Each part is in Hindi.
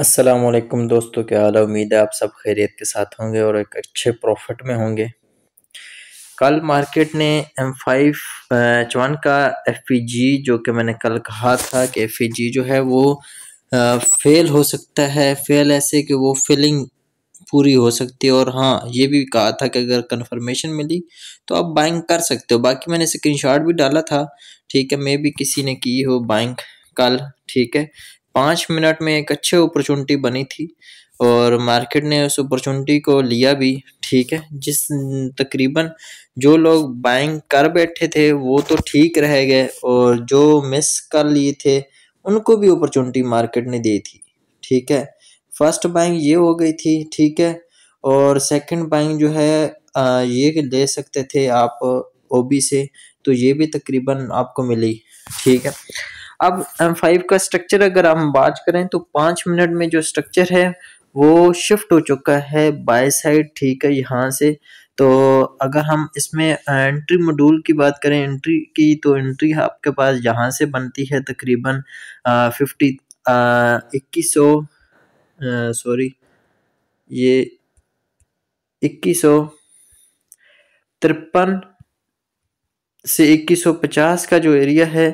असलम दोस्तों क्या हाल है उम्मीद है आप सब खैरियत के साथ होंगे और एक अच्छे प्रॉफिट में होंगे कल मार्केट ने एम फाइव चवन का एफ जो कि मैंने कल कहा था कि एफ जो है वो फेल हो सकता है फेल ऐसे कि वो फिलिंग पूरी हो सकती है और हाँ ये भी कहा था कि अगर कन्फर्मेशन मिली तो आप बाइंग कर सकते हो बाकी मैंने शॉट भी डाला था ठीक है मे भी किसी ने की हो बाइंग कल ठीक है पाँच मिनट में एक अच्छी अपॉर्चुनिटी बनी थी और मार्केट ने उस अपॉर्चुनिटी को लिया भी ठीक है जिस तकरीबन जो लोग बाइंग कर बैठे थे वो तो ठीक रह गए और जो मिस कर लिए थे उनको भी अपॉर्चुनिटी मार्केट ने दी थी ठीक है फर्स्ट बाइंग ये हो गई थी ठीक है और सेकंड बाइंग जो है आ, ये ले सकते थे आप ओबी से तो ये भी तकरीबन आपको मिली ठीक है अब एम फाइव का स्ट्रक्चर अगर हम बात करें तो पाँच मिनट में जो स्ट्रक्चर है वो शिफ्ट हो चुका है बाय साइड ठीक है यहाँ से तो अगर हम इसमें एंट्री मॉड्यूल की बात करें एंट्री की तो एंट्री आपके पास यहाँ से बनती है तकरीबन फिफ्टी इक्कीस सौ सॉरी ये इक्कीस सौ तिरपन से 2150 का जो एरिया है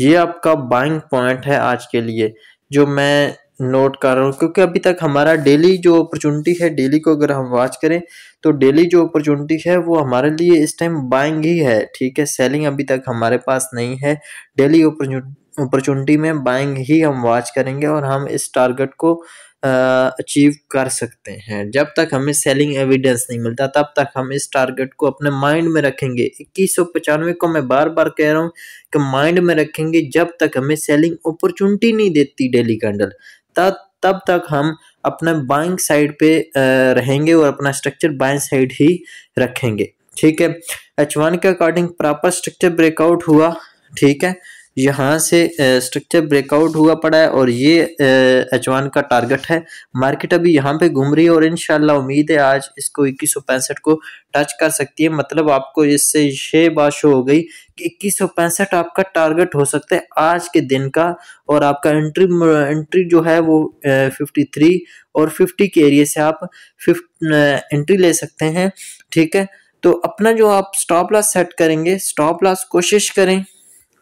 ये आपका बाइंग पॉइंट है आज के लिए जो मैं नोट कर रहा हूँ क्योंकि अभी तक हमारा डेली जो अपॉर्चुनिटी है डेली को अगर हम वॉच करें तो डेली जो अपॉर्चुनिटी है वो हमारे लिए इस टाइम बाइंग ही है ठीक है सेलिंग अभी तक हमारे पास नहीं है डेली अपॉर्चुनिटी में बाइंग ही हम वॉच करेंगे और हम इस टारगेट को अचीव कर सकते हैं जब तक हमें सेलिंग एविडेंस नहीं मिलता तब तक हम इस टारगेट को अपने माइंड में रखेंगे इक्कीस सौ पचानवे को मैं बार बार कह रहा हूँ कि माइंड में रखेंगे जब तक हमें सेलिंग अपॉर्चुनिटी नहीं देती डेली कैंडल तब तब तक हम अपने बाइंग साइड पे रहेंगे और अपना स्ट्रक्चर बाइंग साइड ही रखेंगे ठीक है एच वन के अकॉर्डिंग प्रॉपर स्ट्रक्चर ब्रेकआउट हुआ ठीक है यहाँ से स्ट्रक्चर ब्रेकआउट हुआ पड़ा है और ये एच वन का टारगेट है मार्केट अभी यहाँ पे घूम रही है और इनशाला उम्मीद है आज इसको इक्कीस को टच कर सकती है मतलब आपको इससे ये बात शो हो गई कि इक्कीस आपका टारगेट हो सकता है आज के दिन का और आपका एंट्री एंट्री जो है वो फिफ्टी थ्री और फिफ्टी के एरिए से आप फिफ्ट एंट्री ले सकते हैं ठीक है तो अपना जो आप स्टॉप लॉस सेट करेंगे स्टॉप लॉस कोशिश करें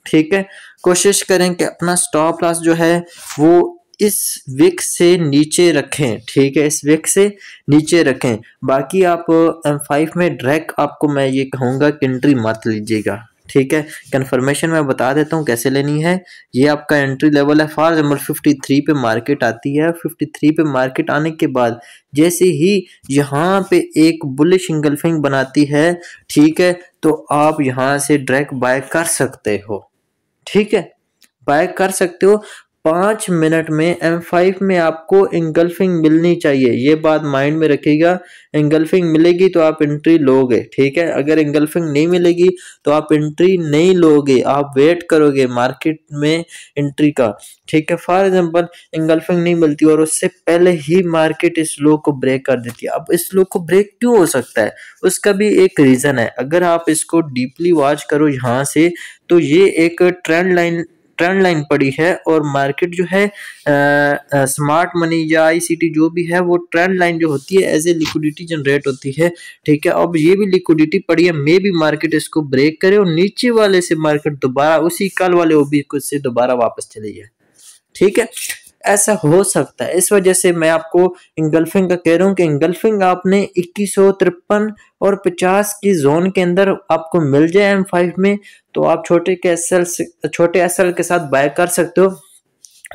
ठीक है कोशिश करें कि अपना स्टॉप लॉस जो है वो इस विक से नीचे रखें ठीक है इस विक से नीचे रखें बाकी आप एम फाइव में ड्रैग आपको मैं ये कहूँगा कि एंट्री मत लीजिएगा ठीक है कन्फर्मेशन मैं बता देता हूँ कैसे लेनी है ये आपका एंट्री लेवल है फॉर एग्जाम्पल फिफ्टी थ्री पे मार्केट आती है फिफ्टी थ्री पे मार्केट आने के बाद जैसे ही यहाँ पे एक बुलिश इंगल्फिंग बनाती है ठीक है तो आप यहाँ से ड्रैग बाय कर सकते हो ठीक है बाय कर सकते हो पाँच मिनट में एम फाइव में आपको इंगल्फिंग मिलनी चाहिए ये बात माइंड में रखिएगा इंगल्फिंग मिलेगी तो आप एंट्री लोगे ठीक है अगर इंगल्फिंग नहीं मिलेगी तो आप एंट्री नहीं लोगे आप वेट करोगे मार्केट में एंट्री का ठीक है फॉर एग्जांपल इंगल्फिंग नहीं मिलती और उससे पहले ही मार्केट इस लो को ब्रेक कर देती है अब इस लो को ब्रेक क्यों हो सकता है उसका भी एक रीज़न है अगर आप इसको डीपली वॉच करो यहाँ से तो ये एक ट्रेंड लाइन ट्रेंड लाइन पड़ी है और मार्केट जो है स्मार्ट मनी या आईसीटी जो भी है वो ट्रेंड लाइन जो होती है एज ए लिक्विडिटी जनरेट होती है ठीक है अब ये भी लिक्विडिटी पड़ी है मे भी मार्केट इसको ब्रेक करे और नीचे वाले से मार्केट दोबारा उसी कल वाले ओबी से दोबारा वापस चले जाए ठीक है ऐसा हो सकता है इस वजह से मैं आपको इंगल्फिंग का कह रहा हूँ कि इंगल्फिंग आपने इक्कीस और 50 की जोन के अंदर आपको मिल जाए एम फाइव में तो आप छोटे के एस एल छोटे एस एल के साथ बाय कर सकते हो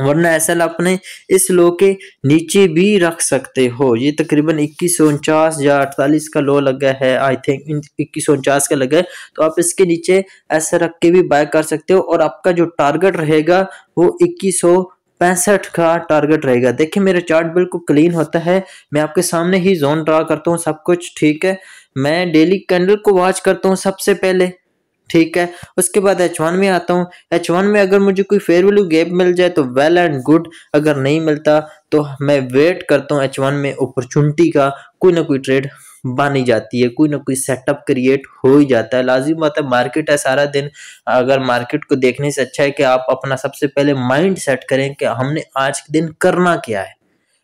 वरना एस एल आपने इस लो के नीचे भी रख सकते हो ये तकरीबन इक्कीस उनचास या 48 का लो लगा है आई थिंक इक्कीस उनचास का लगा है तो आप इसके नीचे ऐसा रख के भी बाय कर सकते हो और आपका जो टारगेट रहेगा वो इक्कीस सौ पैंसठ का टारगेट रहेगा देखिए मेरा चार्ट बिल्कुल क्लीन होता है मैं आपके सामने ही जोन ड्रा करता हूँ सब कुछ ठीक है मैं डेली कैंडल को वॉच करता हूँ सबसे पहले ठीक है उसके बाद एच वन में आता हूँ एच वन में अगर मुझे कोई फेयर वैल्यू गैप मिल जाए तो वेल एंड गुड अगर नहीं मिलता तो मैं वेट करता हूँ एच वन में अपॉर्चुनिटी का कोई ना कोई ट्रेड बनी जाती है कोई ना कोई सेटअप क्रिएट हो ही जाता है लाजिम बात है मार्केट है सारा दिन अगर मार्केट को देखने से अच्छा है कि आप अपना सबसे पहले माइंड सेट करें कि हमने आज के दिन करना क्या है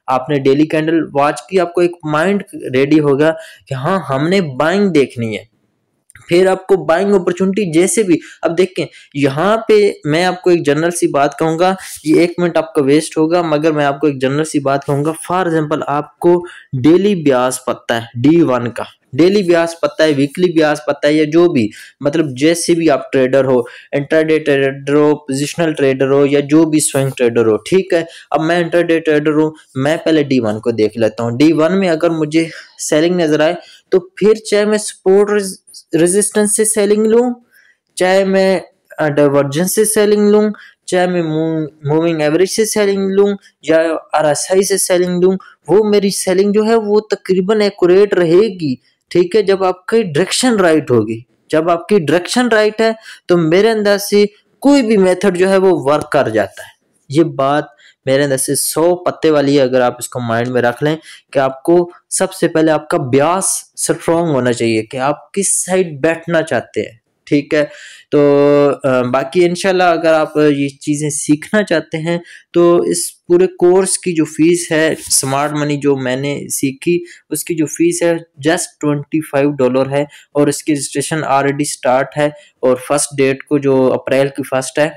आपने डेली कैंडल वॉच की आपको एक माइंड रेडी होगा कि हाँ हमने बाइंग देखनी है फिर आपको बाइंग अपॉर्चुनिटी जैसे भी अब देखें यहाँ पे मैं आपको एक जनरल सी बात कहूँगा ये एक मिनट आपका वेस्ट होगा मगर मैं आपको एक जनरल सी बात कहूँगा फॉर एग्जाम्पल आपको डेली ब्याज पता है डी वन का डेली ब्याज पता है वीकली ब्याज पता है या जो भी मतलब जैसे भी आप ट्रेडर हो इंटरडे ट्रेडर हो पोजिशनल ट्रेडर हो या जो भी स्वयं ट्रेडर हो ठीक है अब मैं इंटरडे ट्रेडर हूँ मैं पहले डी वन को देख लेता हूँ डी वन में अगर मुझे सेलिंग नजर आए तो फिर चाहे मैं सपोर्ट रेजिस्टेंस से सेलिंग लूँ चाहे मैं डाइवर्जन से सेलिंग लूँ चाहे मैं मूविंग एवरेज से सेलिंग लूँ या आर से सेलिंग लूँ वो मेरी सेलिंग जो है वो तकरीबन एक्यूरेट रहेगी ठीक है जब आपकी डायरेक्शन राइट होगी जब आपकी डायरेक्शन राइट है तो मेरे अंदाज से कोई भी मेथड जो है वो वर्क कर जाता है ये बात मेरे अंदर से सौ पत्ते वाली है अगर आप इसको माइंड में रख लें कि आपको सबसे पहले आपका ब्यास स्ट्रॉन्ग होना चाहिए कि आप किस साइड बैठना चाहते हैं ठीक है तो बाकी इनशाला अगर आप ये चीज़ें सीखना चाहते हैं तो इस पूरे कोर्स की जो फीस है स्मार्ट मनी जो मैंने सीखी उसकी जो फीस है जस्ट ट्वेंटी फाइव डॉलर है और इसकी रजिस्ट्रेशन ऑलरेडी स्टार्ट है और फर्स्ट डेट को जो अप्रैल की फर्स्ट है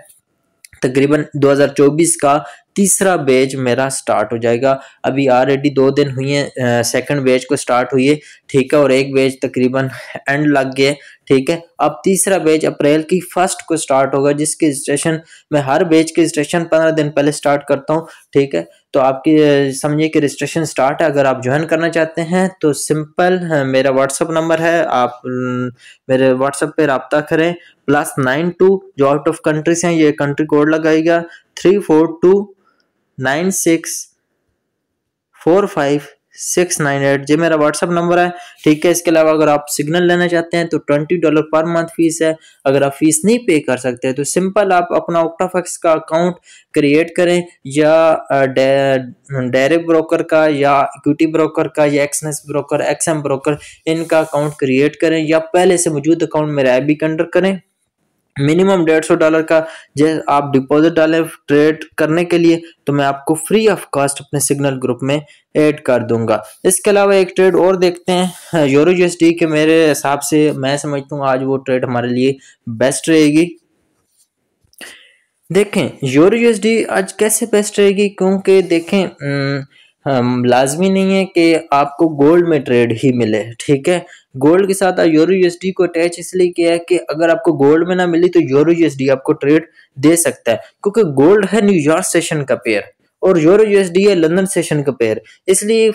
तकरीबन 2024 का तीसरा बैच मेरा स्टार्ट हो जाएगा अभी ऑलरेडी दो दिन हुई है सेकंड बैच को स्टार्ट हुई है ठीक है और एक बैच तकरीबन एंड लग गए ठीक है अब तीसरा बैच अप्रैल की फर्स्ट को स्टार्ट होगा जिसके स्टेशन मैं हर बैच के स्टेशन पंद्रह दिन पहले स्टार्ट करता हूँ ठीक है तो आपकी समझिए कि रजिस्ट्रेशन स्टार्ट है अगर आप ज्वाइन करना चाहते हैं तो सिंपल मेरा व्हाट्सअप नंबर है आप मेरे व्हाट्सअप पे रबता करें प्लस नाइन टू जो आउट ऑफ कंट्रीज हैं ये कंट्री कोड लगाएगा three four two nine six four five six nine eight ये मेरा व्हाट्सअप नंबर है ठीक है इसके अलावा अगर आप सिग्नल लेना चाहते हैं तो twenty dollar per month fees है अगर आप फीस नहीं पे कर सकते तो सिंपल आप अपना ऑक्टाफक्स का अकाउंट क्रिएट करें या डायरेक्ट ब्रोकर का या इक्विटी ब्रोकर का या एक्सनेस ब्रोकर एक्सएम ब्रोकर इनका अकाउंट क्रिएट करें या पहले से मौजूद अकाउंट मेरा एबी अंडर करें मिनिमम डेढ़ सौ डॉलर का जैसे आप डिपॉजिट डालें ट्रेड करने के लिए तो मैं आपको फ्री ऑफ कॉस्ट अपने सिग्नल ग्रुप में ऐड कर दूंगा इसके अलावा एक ट्रेड और देखते हैं यूरो यूएसडी के मेरे हिसाब से मैं समझता हूँ आज वो ट्रेड हमारे लिए बेस्ट रहेगी देखें यूरो यूएसडी आज कैसे बेस्ट रहेगी क्योंकि देखें न, लाजमी नहीं है कि आपको गोल्ड में ट्रेड ही मिले ठीक है गोल्ड के साथ यूरो यूएसडी को अटैच इसलिए किया है कि अगर आपको गोल्ड में ना मिली तो यूरो यूएसडी आपको ट्रेड दे सकता है क्योंकि गोल्ड है न्यूयॉर्क सेशन का पेयर और यूरो यूएसडी है लंदन सेशन का पेयर इसलिए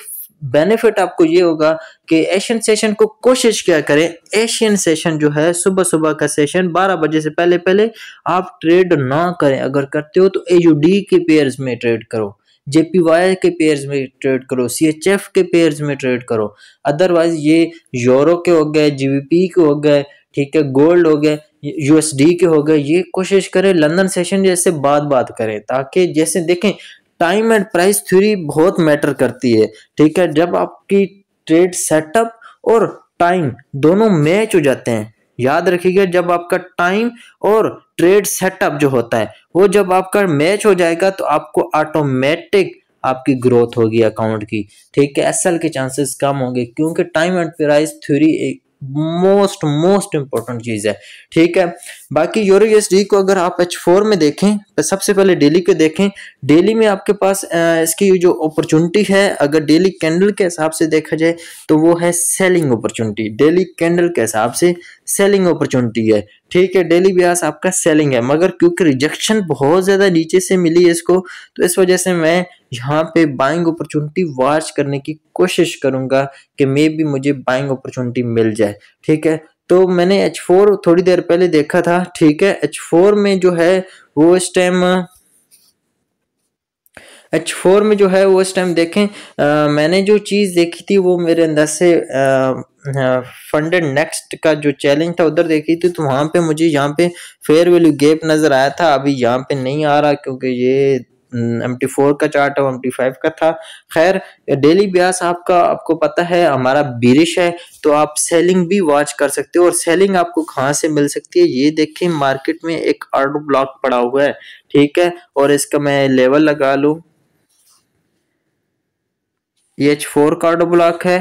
बेनिफिट आपको ये होगा कि एशियन सेशन को कोशिश क्या करें एशियन सेशन जो है सुबह सुबह का सेशन 12 बजे से पहले पहले आप ट्रेड ना करें अगर करते हो तो एयूडी के पेयर्स में ट्रेड करो वाई के पेयर्स में ट्रेड करो सी एच एफ के पेयर्स में ट्रेड करो अदरवाइज ये यूरो के हो गए जीबीपी के हो गए ठीक है गोल्ड हो गए यूएसडी के हो गए ये कोशिश करें लंदन सेशन जैसे बात बात करें ताकि जैसे देखें टाइम एंड प्राइस थ्योरी बहुत मैटर करती है ठीक है जब आपकी ट्रेड सेटअप और टाइम दोनों मैच हो जाते हैं याद रखिएगा जब आपका टाइम और ट्रेड सेटअप जो होता है वो जब आपका मैच हो जाएगा तो आपको ऑटोमेटिक आपकी ग्रोथ होगी अकाउंट की ठीक है एसएल के चांसेस कम होंगे क्योंकि टाइम एंड प्राइस थ्योरी एक मोस्ट मोस्ट इंपॉर्टेंट चीज़ है ठीक है बाकी यूरिक एसिड को अगर आप एच फोर में देखें तो सबसे पहले डेली को देखें डेली में आपके पास इसकी जो अपॉर्चुनिटी है अगर डेली कैंडल के हिसाब से देखा जाए तो वो है सेलिंग अपॉर्चुनिटी डेली कैंडल के हिसाब से सेलिंग अपॉर्चुनिटी है ठीक है डेली ब्यास आपका सेलिंग है मगर क्योंकि रिजेक्शन बहुत ज़्यादा नीचे से मिली है इसको तो इस वजह से मैं यहाँ पे बाइंग अपॉर्चुनिटी वॉच करने की कोशिश करूँगा कि मे भी मुझे बाइंग अपॉर्चुनिटी मिल जाए ठीक है तो मैंने एच फोर थोड़ी देर पहले देखा था ठीक है एच फोर में जो है वो इस टाइम एच फोर में जो है वो इस टाइम देखें आ, मैंने जो चीज़ देखी थी वो मेरे अंदर से फंडेड नेक्स्ट का जो चैलेंज था उधर देखी थी तो वहाँ पे मुझे यहाँ पे फेयर वैल्यू गैप नज़र आया था अभी यहाँ पे नहीं आ रहा क्योंकि ये एम टी फोर का चार्ट और एम टी फाइव का था खैर डेली ब्यास आपका आपको पता है हमारा बिरिश है तो आप सेलिंग भी वॉच कर सकते हो और सेलिंग आपको कहाँ से मिल सकती है ये देखें मार्केट में एक आर्ड ब्लॉक पड़ा हुआ है ठीक है और इसका मैं लेवल लगा लूँ ये एच फोर आर्ड ब्लॉक है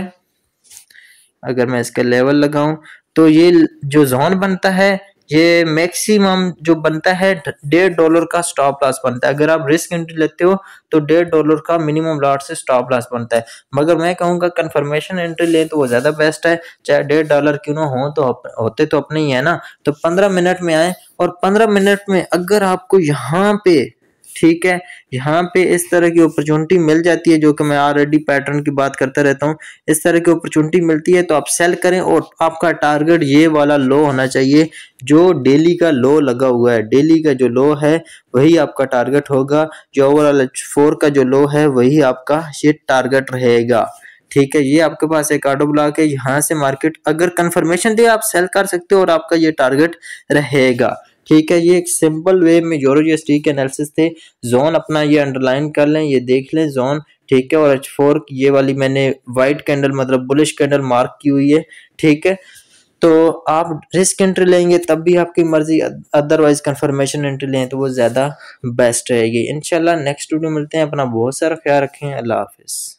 अगर मैं इसका लेवल लगाऊं तो ये जो जोन बनता है ये मैक्सिमम जो बनता है डेढ़ डॉलर का स्टॉप लॉस बनता है अगर आप रिस्क एंट्री लेते हो तो डेढ़ डॉलर का मिनिमम लॉट से स्टॉप लॉस बनता है मगर मैं कहूँगा कन्फर्मेशन एंट्री लें तो वो ज़्यादा बेस्ट है चाहे डेढ़ डॉलर क्यों ना हो तो होते तो अपने ही है ना तो पंद्रह मिनट में आए और पंद्रह मिनट में अगर आपको यहाँ पे ठीक है यहाँ पे इस तरह की अपॉर्चुनिटी मिल जाती है जो कि मैं ऑलरेडी पैटर्न की बात करता रहता हूँ इस तरह की अपॉर्चुनिटी मिलती है तो आप सेल करें और आपका टारगेट ये वाला लो होना चाहिए जो डेली का लो लगा हुआ है डेली का जो लो है वही आपका टारगेट होगा जो ओवरऑल फोर का जो लो है वही आपका ये टारगेट रहेगा ठीक है ये आपके पास एक ऑर्डर ब्लॉक है यहाँ से मार्केट अगर कंफर्मेशन दे आप सेल कर सकते हो और आपका ये टारगेट रहेगा ठीक है ये एक सिंपल वे में यूरोजिस्ट्री के एनालिसिस थे जोन अपना ये अंडरलाइन कर लें ये देख लें जोन ठीक है और एच फोर ये वाली मैंने वाइट कैंडल मतलब बुलिश कैंडल मार्क की हुई है ठीक है तो आप रिस्क एंट्री लेंगे तब भी आपकी मर्जी अदरवाइज कंफर्मेशन एंट्री लें तो वो ज़्यादा बेस्ट रहेगी इनशाला नेक्स्ट वीडियो मिलते हैं अपना बहुत सारा ख्याल रखें अल्लाह हाफिज़